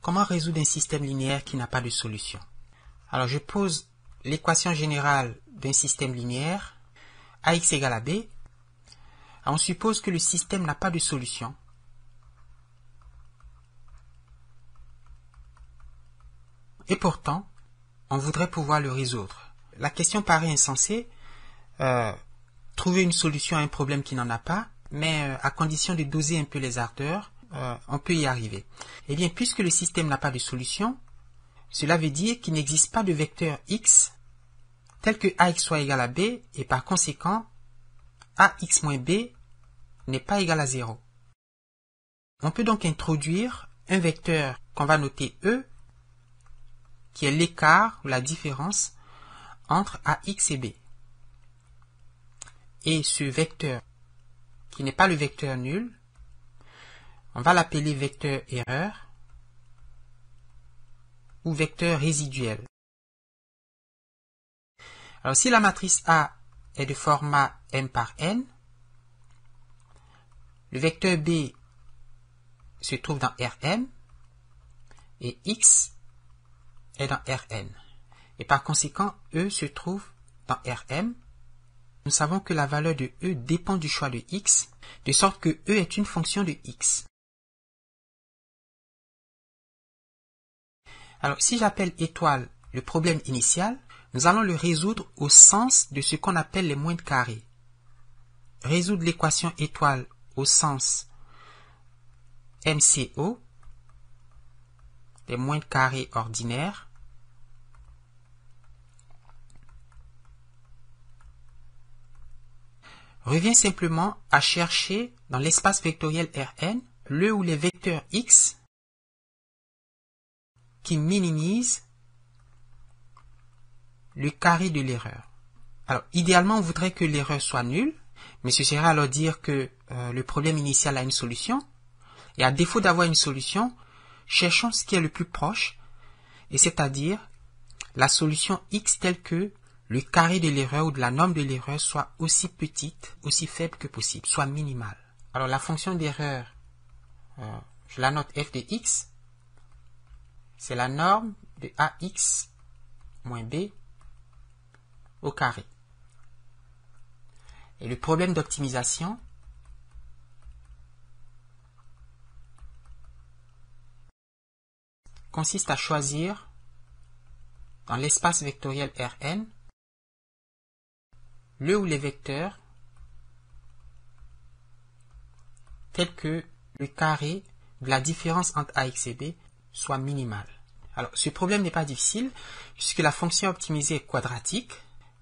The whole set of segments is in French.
Comment résoudre un système linéaire qui n'a pas de solution Alors je pose l'équation générale d'un système linéaire, ax égale à b. on suppose que le système n'a pas de solution. Et pourtant, on voudrait pouvoir le résoudre. La question paraît insensée. Euh, trouver une solution à un problème qui n'en a pas, mais euh, à condition de doser un peu les ardeurs, euh, on peut y arriver. Eh bien, puisque le système n'a pas de solution, cela veut dire qu'il n'existe pas de vecteur x tel que ax soit égal à b et par conséquent ax moins b n'est pas égal à 0. On peut donc introduire un vecteur qu'on va noter e qui est l'écart ou la différence entre ax et b. Et ce vecteur qui n'est pas le vecteur nul on va l'appeler vecteur erreur ou vecteur résiduel. Alors si la matrice A est de format m par n, le vecteur B se trouve dans Rm et X est dans Rn. Et par conséquent, E se trouve dans Rm. Nous savons que la valeur de E dépend du choix de X, de sorte que E est une fonction de X. Alors, si j'appelle étoile le problème initial, nous allons le résoudre au sens de ce qu'on appelle les moindres carrés. Résoudre l'équation étoile au sens MCO, les moindres carrés ordinaires, revient simplement à chercher dans l'espace vectoriel Rn le ou les vecteurs x qui minimise le carré de l'erreur. Alors, idéalement, on voudrait que l'erreur soit nulle, mais ce serait alors dire que euh, le problème initial a une solution, et à défaut d'avoir une solution, cherchons ce qui est le plus proche, et c'est-à-dire la solution x telle que le carré de l'erreur ou de la norme de l'erreur soit aussi petite, aussi faible que possible, soit minimale. Alors la fonction d'erreur, euh, je la note f de x, c'est la norme de ax moins b au carré. Et le problème d'optimisation consiste à choisir dans l'espace vectoriel Rn le ou les vecteurs tels que le carré de la différence entre ax et b soit minimale. Alors, ce problème n'est pas difficile, puisque la fonction optimisée est quadratique,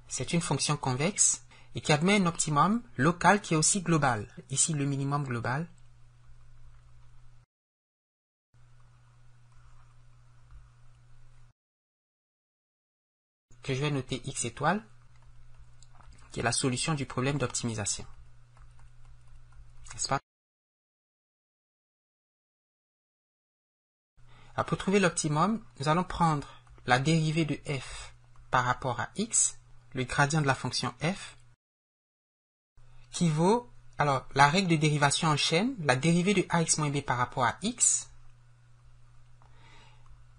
c'est une fonction convexe, et qui admet un optimum local qui est aussi global. Ici, le minimum global. que je vais noter x étoile, qui est la solution du problème d'optimisation. N'est-ce pas Ah, pour trouver l'optimum, nous allons prendre la dérivée de f par rapport à x, le gradient de la fonction f, qui vaut, alors la règle de dérivation en chaîne, la dérivée de ax moins b par rapport à x,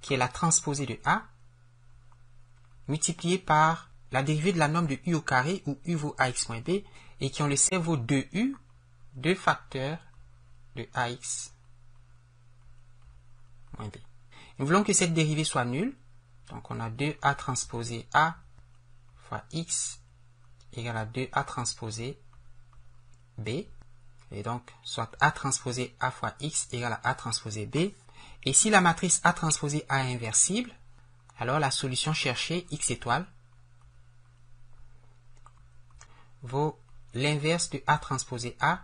qui est la transposée de a, multipliée par la dérivée de la norme de u au carré, où u vaut ax moins b, et qui ont le cerveau 2 u, deux facteurs de ax moins b. Nous voulons que cette dérivée soit nulle. Donc on a 2a transposé a fois x égale à 2a transposé b. Et donc soit a transposé a fois x égale à a transposé b. Et si la matrice a transposé a est inversible, alors la solution cherchée x étoile vaut l'inverse de a transposé a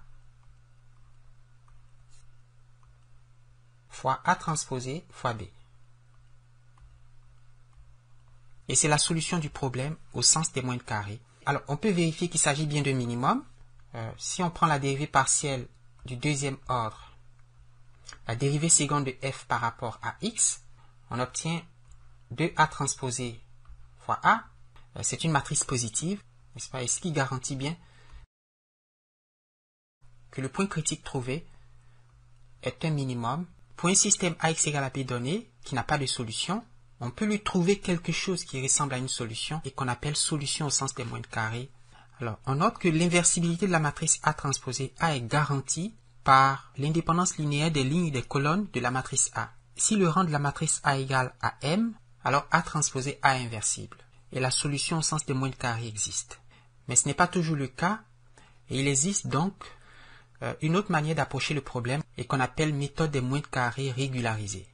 fois a transposé fois b. Et c'est la solution du problème au sens des moindres carrés. Alors, on peut vérifier qu'il s'agit bien d'un minimum. Euh, si on prend la dérivée partielle du deuxième ordre, la dérivée seconde de f par rapport à x, on obtient 2a transposé fois a. Euh, c'est une matrice positive, n'est-ce pas Et ce qui garantit bien que le point critique trouvé est un minimum pour un système ax égale à b donné qui n'a pas de solution on peut lui trouver quelque chose qui ressemble à une solution et qu'on appelle solution au sens des moindres carrés. Alors, on note que l'inversibilité de la matrice A transposée A est garantie par l'indépendance linéaire des lignes et des colonnes de la matrice A. Si le rang de la matrice A égale à M, alors A transposé A est inversible. Et la solution au sens des moindres carrés existe. Mais ce n'est pas toujours le cas, et il existe donc euh, une autre manière d'approcher le problème et qu'on appelle méthode des moindres carrés régularisée.